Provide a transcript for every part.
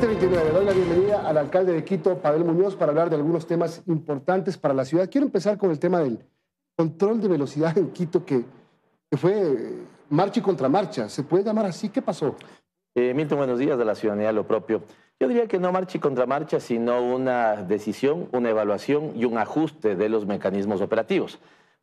729, doy la bienvenida al alcalde de Quito, Pavel Muñoz, para hablar de algunos temas importantes para la ciudad. Quiero empezar con el tema del control de velocidad en Quito, que, fue eh, marcha y contramarcha. ¿Se puede llamar así? ¿Qué pasó? Eh, Milton, buenos días de la ciudadanía, lo propio. Yo diría que no marcha y contramarcha, sino una decisión, una evaluación y un ajuste de los mecanismos operativos.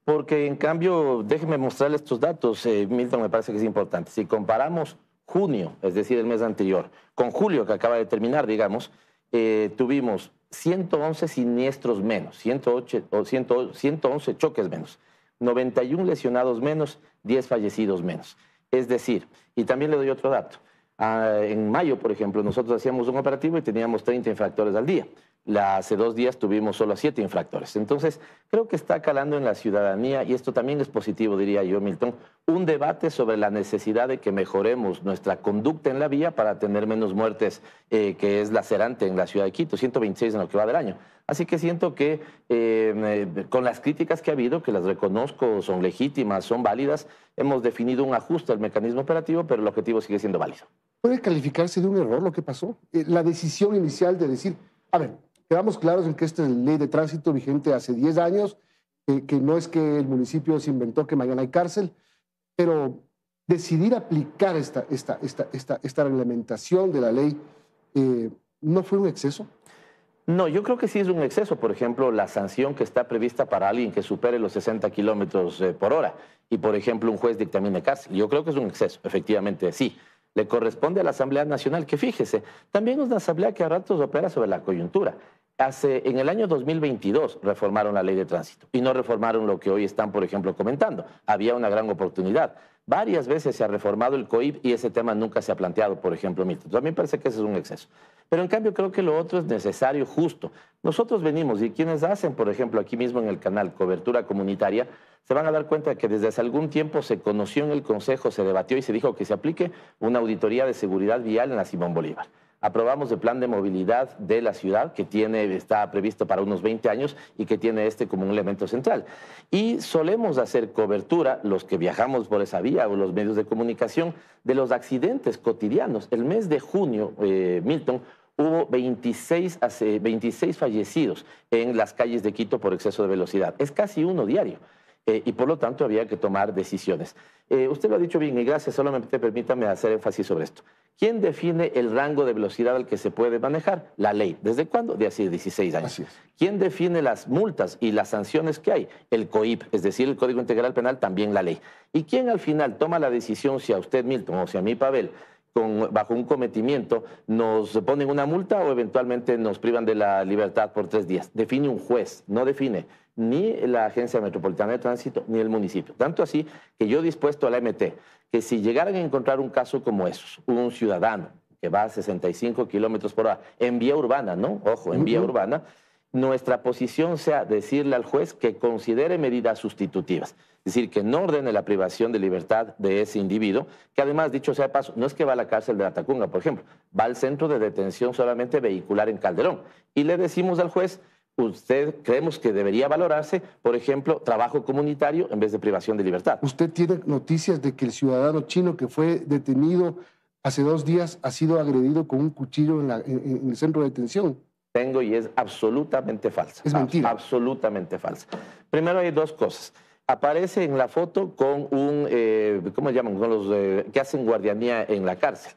Porque en cambio, déjenme mostrarles estos datos, eh, Milton, me parece que es importante. Si comparamos junio, es decir, el mes anterior, con julio que acaba de terminar, digamos, eh, tuvimos 111 siniestros menos, 111 choques menos, 91 lesionados menos, 10 fallecidos menos. Es decir, y también le doy otro dato, ah, en mayo, por ejemplo, nosotros hacíamos un operativo y teníamos 30 infractores al día hace dos días tuvimos solo siete infractores. Entonces, creo que está calando en la ciudadanía, y esto también es positivo, diría yo, Milton, un debate sobre la necesidad de que mejoremos nuestra conducta en la vía para tener menos muertes, eh, que es lacerante en la ciudad de Quito, 126 en lo que va del año. Así que siento que eh, eh, con las críticas que ha habido, que las reconozco, son legítimas, son válidas, hemos definido un ajuste al mecanismo operativo, pero el objetivo sigue siendo válido. ¿Puede calificarse de un error lo que pasó? la decisión inicial de decir, a ver, quedamos claros en que esta es la ley de tránsito vigente hace 10 años, que no es que el municipio se inventó que mañana hay cárcel, pero decidir aplicar esta, esta, esta, esta, esta reglamentación de la ley eh, no fue un exceso. No, yo creo que sí es un exceso, por ejemplo, la sanción que está prevista para alguien que supere los 60 kilómetros eh, por hora y, por ejemplo, un juez dictamine cárcel. Yo creo que es un exceso, efectivamente, sí. Le corresponde a la Asamblea Nacional que, fíjese, también es una asamblea que a ratos opera sobre la coyuntura. Hace, en el año 2022 reformaron la ley de tránsito y no reformaron lo que hoy están, por ejemplo, comentando. Había una gran oportunidad. Varias veces se ha reformado el COIB y ese tema nunca se ha planteado, por ejemplo, A mí me parece que ese es un exceso. Pero en cambio creo que lo otro es necesario, justo. Nosotros venimos y quienes hacen, por ejemplo, aquí mismo en el canal cobertura comunitaria, se van a dar cuenta que desde hace algún tiempo se conoció en el Consejo, se debatió y se dijo que se aplique una auditoría de seguridad vial en la Simón Bolívar aprobamos el plan de movilidad de la ciudad que tiene, está previsto para unos 20 años y que tiene este como un elemento central. Y solemos hacer cobertura, los que viajamos por esa vía o los medios de comunicación, de los accidentes cotidianos. El mes de junio, eh, Milton, hubo 26, fallecidos en las calles de Quito por exceso de velocidad. Es casi uno diario. Eh, y por lo tanto había que tomar decisiones. Eh, usted lo ha dicho bien y gracias, solamente permítame hacer énfasis sobre esto. ¿Quién define el rango de velocidad al que se puede manejar? La ley. ¿Desde cuándo? De hace 16 años. ¿Quién define las multas y las sanciones que hay? El COIP, es decir, el Código Integral Penal, también la ley. ¿Y quién al final toma la decisión si a usted, Milton, o si a mí, Pavel, bajo un cometimiento, nos ponen una multa o eventualmente nos privan de la libertad por tres días? Define un juez, no define ni la Agencia Metropolitana de Tránsito, ni el municipio. Tanto así que yo he dispuesto a la MT que si llegaran a encontrar un caso como esos, un ciudadano que va a 65 kilómetros por hora en vía urbana, ¿no? Ojo, en vía urbana, nuestra posición sea decirle al juez que considere medidas sustitutivas. Es decir, que no ordene la privación de libertad de ese individuo, que además, dicho sea de paso, no es que va a la cárcel de Atacunga, por ejemplo, va al centro de detención solamente vehicular en Calderón. Y le decimos al juez usted creemos que debería valorarse, por ejemplo, trabajo comunitario en vez de privación de libertad. ¿Usted tiene noticias de que el ciudadano chino que fue detenido hace dos días ha sido agredido con un cuchillo en, el centro de detención? Tengo y es absolutamente falsa. Es mentira. absolutamente falsa. Primero hay dos cosas. Aparece en la foto con un, eh, ¿cómo llaman? Con los eh, que hacen guardianía en la cárcel.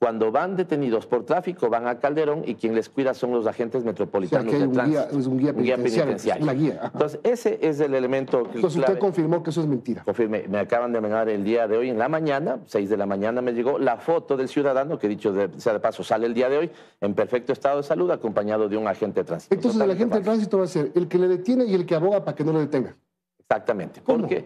Cuando van detenidos por tráfico, van a Calderón y quien les cuida son los agentes metropolitanos de tránsito. es un guía penitenciario. Un guía Entonces, ese es el elemento Entonces, usted confirmó que eso es mentira. Confirme. Me acaban de mandar el día de hoy, en la mañana, 6 de la mañana, me llegó la foto del ciudadano, que dicho de, sea de paso, sale el día de hoy en perfecto estado de salud, acompañado de un agente de tránsito. Entonces, el agente de tránsito va a ser el que le detiene y el que aboga para que no lo detenga. Exactamente. Porque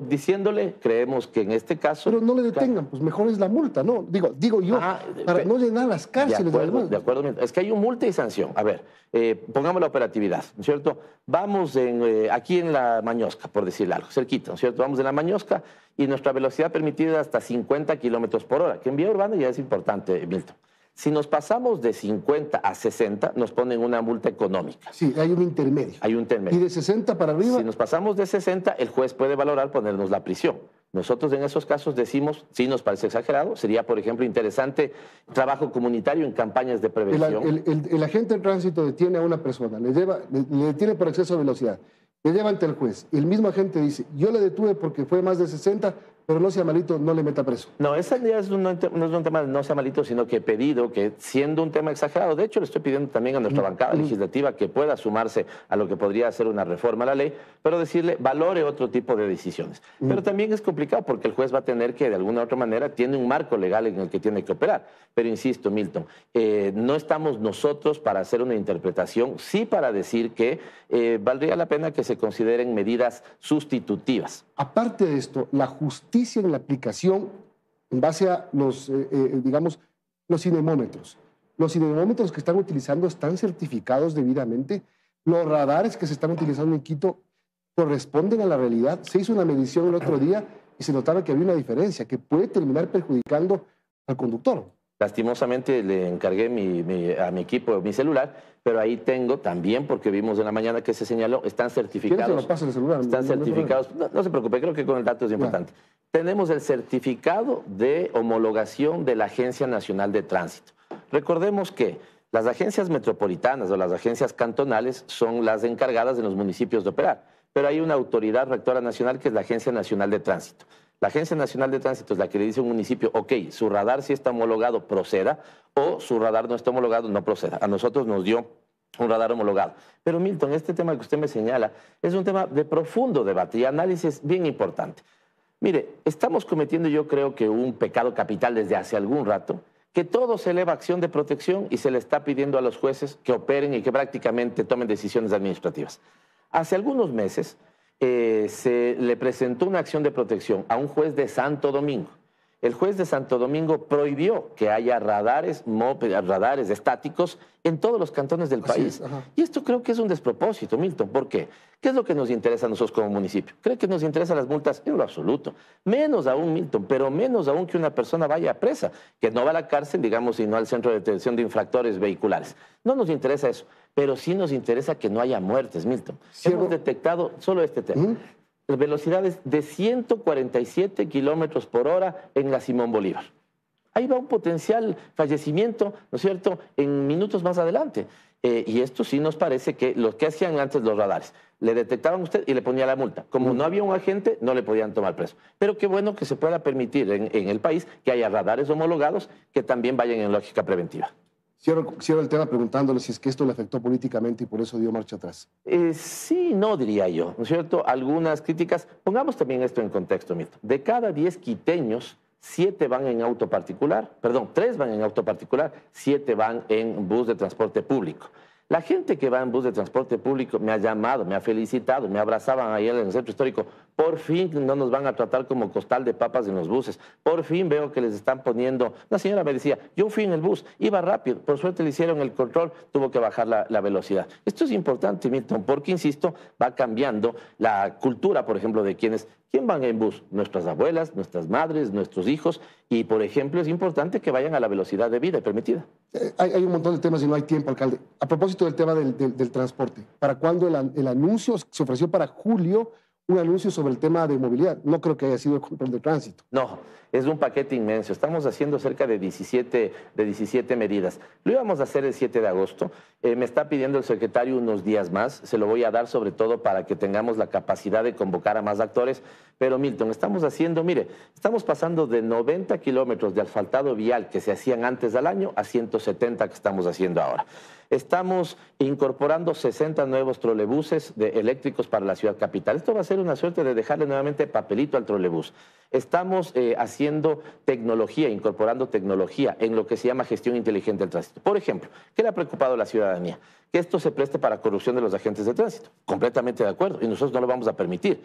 diciéndole, creemos que en este caso... Pero no le detengan, pues mejor es la multa, ¿no? Digo, digo yo, ah, para no llenar las cárceles. De acuerdo, de acuerdo, es que hay un multa y sanción. A ver, eh, pongamos la operatividad, ¿no es cierto? Vamos eh, aquí en la Mañosca, por decir algo, cerquita, ¿no es cierto? Vamos en la Mañosca y nuestra velocidad permitida es hasta 50 kilómetros por hora, que en vía urbana ya es importante, Milton. Si nos pasamos de 50 a 60, nos ponen una multa económica. Sí, hay un intermedio. Hay un intermedio. ¿Y de 60 para arriba? Si nos pasamos de 60, el juez puede valorar ponernos la prisión. Nosotros en esos casos decimos, si nos parece exagerado, sería, por ejemplo, interesante trabajo comunitario en campañas de prevención. El, agente de tránsito detiene a una persona, le, lleva, le, le detiene por exceso de velocidad, le lleva ante el juez. El mismo agente dice, yo le detuve porque fue más de 60, pero no sea malito, no le meta preso. No, esa ya es no es un tema no sea malito, sino que he pedido que, siendo un tema exagerado, de hecho le estoy pidiendo también a nuestra mm, bancada mm. legislativa que pueda sumarse a lo que podría ser una reforma a la ley, pero decirle valore otro tipo de decisiones. Mm. Pero también es complicado porque el juez va a tener que, de alguna u otra manera, tiene un marco legal en el que tiene que operar. Pero insisto, Milton, eh, no estamos nosotros para hacer una interpretación, sí para decir que eh, valdría la pena que se consideren medidas sustitutivas. Aparte de esto, la justicia en la aplicación en base a los, eh, eh, digamos, los cinemómetros. Los cinemómetros que están utilizando están certificados debidamente. Los radares que se están utilizando en Quito corresponden a la realidad. Se hizo una medición el otro día y se notaba que había una diferencia que puede terminar perjudicando al conductor. Lastimosamente le encargué a mi equipo mi celular, pero ahí tengo también, porque vimos en la mañana que se señaló, están certificados. Están no, certificados. No, se preocupe, creo que con el dato es importante. Tenemos el certificado de homologación de la Agencia Nacional de Tránsito. Recordemos que las agencias metropolitanas o las agencias cantonales son las encargadas de los municipios de operar, pero hay una autoridad rectora nacional que es la Agencia Nacional de Tránsito. La Agencia Nacional de Tránsito es la que le dice a un municipio, ok, su radar si está homologado, proceda, o su radar no está homologado, no proceda. A nosotros nos dio un radar homologado. Pero Milton, este tema que usted me señala es un tema de profundo debate y análisis bien importante. Mire, estamos cometiendo yo creo que un pecado capital desde hace algún rato, que todo se eleva a acción de protección y se le está pidiendo a los jueces que operen y que prácticamente tomen decisiones administrativas. Hace algunos meses, eh, se le presentó una acción de protección a un juez de Santo Domingo el juez de Santo Domingo prohibió que haya radares, radares estáticos en todos los cantones del país. y esto creo que es un despropósito, Milton. ¿Por qué? ¿Qué es lo que nos interesa a nosotros como municipio? ¿Cree que nos interesan las multas? En lo absoluto. Menos aún, Milton, pero menos aún que una persona vaya a presa, que no va a la cárcel, digamos, sino al centro de detención de infractores vehiculares. No nos interesa eso, pero sí nos interesa que no haya muertes, Milton. Si Hemos detectado solo este tema. ¿Mm? velocidades de 147 kilómetros por hora en la Simón Bolívar. Ahí va un potencial fallecimiento, ¿no es cierto?, en minutos más adelante. Eh, y esto sí nos parece que lo que hacían antes los radares, le detectaban a usted y le ponía la multa. Como no había un agente, no le podían tomar preso. Pero qué bueno que se pueda permitir en el país que haya radares homologados que también vayan en lógica preventiva. Cierro, el tema preguntándole si es que esto le afectó políticamente y por eso dio marcha atrás. Eh, sí, no diría yo, ¿no es cierto? Algunas críticas. Pongamos también esto en contexto, Mito. De cada 10 quiteños, 7 van en auto particular, perdón, 3 van en auto particular, 7 van en bus de transporte público. La gente que va en bus de transporte público me ha llamado, me ha felicitado, me abrazaban ayer en el centro histórico. Por fin no nos van a tratar como costal de papas en los buses. Por fin veo que les están poniendo. La señora me decía, yo fui en el bus, iba rápido, por suerte le hicieron el control, tuvo que bajar la, la velocidad. Esto es importante, Milton, porque, insisto, va cambiando la cultura, por ejemplo, de quienes ¿Quién van en bus? Nuestras abuelas, nuestras madres, nuestros hijos. Y, por ejemplo, es importante que vayan a la velocidad de vida permitida. Eh, hay, un montón de temas y no hay tiempo, alcalde. A propósito del tema del, transporte, ¿para cuándo el, anuncio se ofreció para julio un anuncio sobre el tema de movilidad. No creo que haya sido el control de tránsito. No, es un paquete inmenso. Estamos haciendo cerca de 17, medidas. Lo íbamos a hacer el 7 de agosto. Eh, me está pidiendo el secretario unos días más. Se lo voy a dar sobre todo para que tengamos la capacidad de convocar a más actores. Pero Milton, estamos haciendo, mire, estamos pasando de 90 kilómetros de asfaltado vial que se hacían antes del año a 170 que estamos haciendo ahora. Estamos incorporando 60 nuevos trolebuses de eléctricos para la ciudad capital. Esto va a ser una suerte de dejarle nuevamente papelito al trolebús. Estamos eh, haciendo tecnología, incorporando tecnología en lo que se llama gestión inteligente del tránsito. Por ejemplo, ¿qué le ha preocupado a la ciudadanía? Que esto se preste para corrupción de los agentes de tránsito. Completamente de acuerdo. Y nosotros no lo vamos a permitir.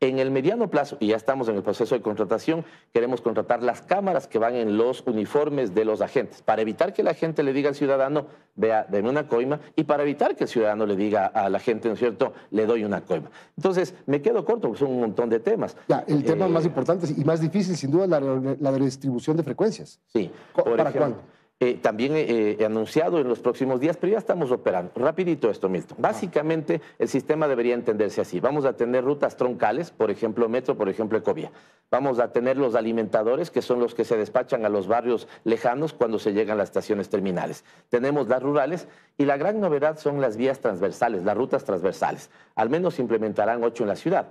En el mediano plazo, y ya estamos en el proceso de contratación, queremos contratar las cámaras que van en los uniformes de los agentes, para evitar que la gente le diga al ciudadano, vea, deme una coima, y para evitar que el ciudadano le diga a la gente, ¿no es cierto?, le doy una coima. Entonces, me quedo corto, porque son un montón de temas. Ya, el tema eh, más importante y más difícil, sin duda, la, la redistribución de frecuencias. Sí. ¿Para cuándo? Eh, también he eh, eh, anunciado en los próximos días, pero ya estamos operando. Rapidito esto, Milton. Básicamente, el sistema debería entenderse así. Vamos a tener rutas troncales, por ejemplo, metro, por ejemplo, Ecovía. Vamos a tener los alimentadores, que son los que se despachan a los barrios lejanos cuando se llegan las estaciones terminales. Tenemos las rurales y la gran novedad son las vías transversales, las rutas transversales. Al menos se implementarán ocho en la ciudad.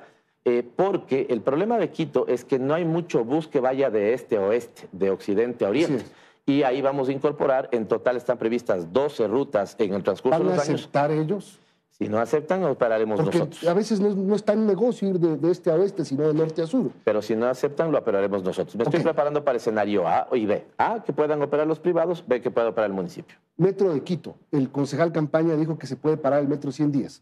porque el problema de Quito es que no hay mucho bus que vaya de este a oeste, de occidente a oriente. Sí y ahí vamos a incorporar, en total están previstas 12 rutas en el transcurso de los años. ¿Van a aceptar ellos? Si no aceptan, operaremos pararemos Porque nosotros. A veces no, está en negocio ir de, este a este, sino de norte a sur. Pero si no aceptan, lo operaremos nosotros. Me estoy preparando para escenario A y B. A, que puedan operar los privados, B, que pueda operar el municipio. Metro de Quito. El concejal campaña dijo que se puede parar el metro 100 días.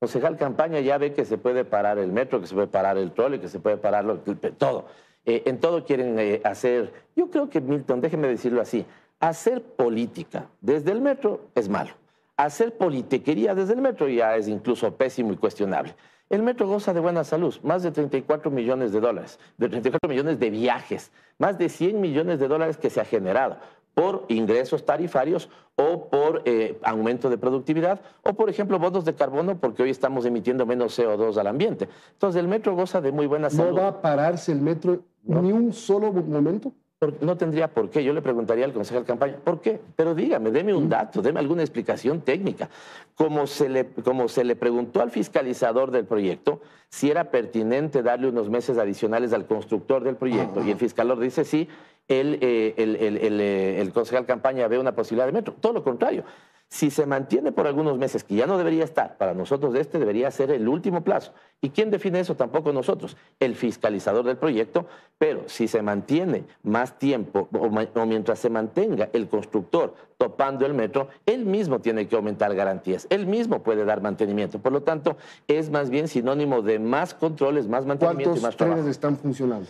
Concejal campaña ya ve que se puede parar el metro, que se puede parar el trole, que se puede parar lo, todo. Eh, en todo quieren eh, hacer, yo creo que Milton, déjeme decirlo así, hacer política desde el metro es malo. Hacer politiquería desde el metro ya es incluso pésimo y cuestionable. El metro goza de buena salud, más de 34 millones de dólares, de 34 millones de viajes, más de 100 millones de dólares que se ha generado por ingresos tarifarios o por eh, aumento de productividad o, por ejemplo, bonos de carbono porque hoy estamos emitiendo menos CO2 al ambiente. Entonces, el metro goza de muy buena salud. ¿No va a pararse el metro ni un solo momento? no tendría por qué. Yo le preguntaría al concejal de campaña, ¿por qué? Pero dígame, deme un mm. dato, deme alguna explicación técnica. Como se le, como se le preguntó al fiscalizador del proyecto si era pertinente darle unos meses adicionales al constructor del proyecto, y el ah. fiscalor dice sí, eh, el, el, el, eh, consejero de campaña ve una posibilidad de metro. Todo lo contrario. Si se mantiene por algunos meses, que ya no debería estar, para nosotros este debería ser el último plazo. ¿Y quién define eso? Tampoco nosotros, el fiscalizador del proyecto, pero si se mantiene más tiempo o, mientras se mantenga el constructor topando el metro, él mismo tiene que aumentar garantías, él mismo puede dar mantenimiento. Por lo tanto, es más bien sinónimo de más controles, más mantenimiento y más trabajo. ¿Cuántos trenes están funcionando?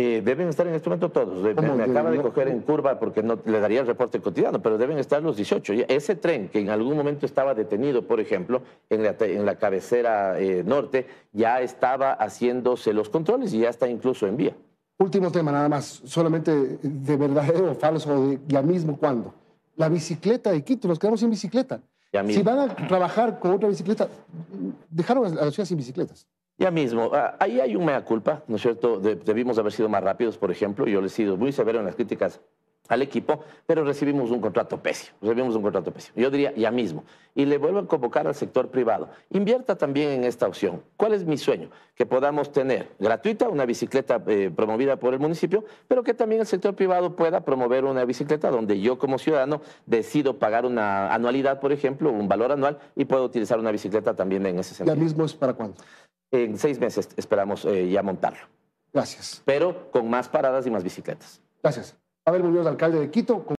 Eh, deben estar en este momento todos. Me, acaba de coger en curva porque no le daría el reporte cotidiano, pero deben estar los 18. ese tren que en algún momento estaba detenido, por ejemplo, en la, cabecera eh, norte, ya estaba haciéndose los controles y ya está incluso en vía. Último tema, nada más, solamente de verdadero o falso, de ya mismo cuándo. La bicicleta de Quito, nos quedamos sin bicicleta. Si van a trabajar con otra bicicleta, dejaron a la ciudad sin bicicletas. Ya mismo, ah, ahí hay una mea culpa, ¿no es cierto? debimos haber sido más rápidos, por ejemplo. Yo les he sido muy severo en las críticas al equipo, pero recibimos un contrato pésimo, recibimos un contrato pésimo. Yo diría ya mismo. Y le vuelvo a convocar al sector privado. Invierta también en esta opción. ¿Cuál es mi sueño? Que podamos tener gratuita una bicicleta eh, promovida por el municipio, pero que también el sector privado pueda promover una bicicleta donde yo como ciudadano decido pagar una anualidad, por ejemplo, un valor anual y puedo utilizar una bicicleta también en ese sentido. ¿Ya mismo es para cuándo? en seis meses esperamos eh, ya montarlo. Gracias. Pero con más paradas y más bicicletas. Gracias. volvió Muñoz, alcalde de Quito.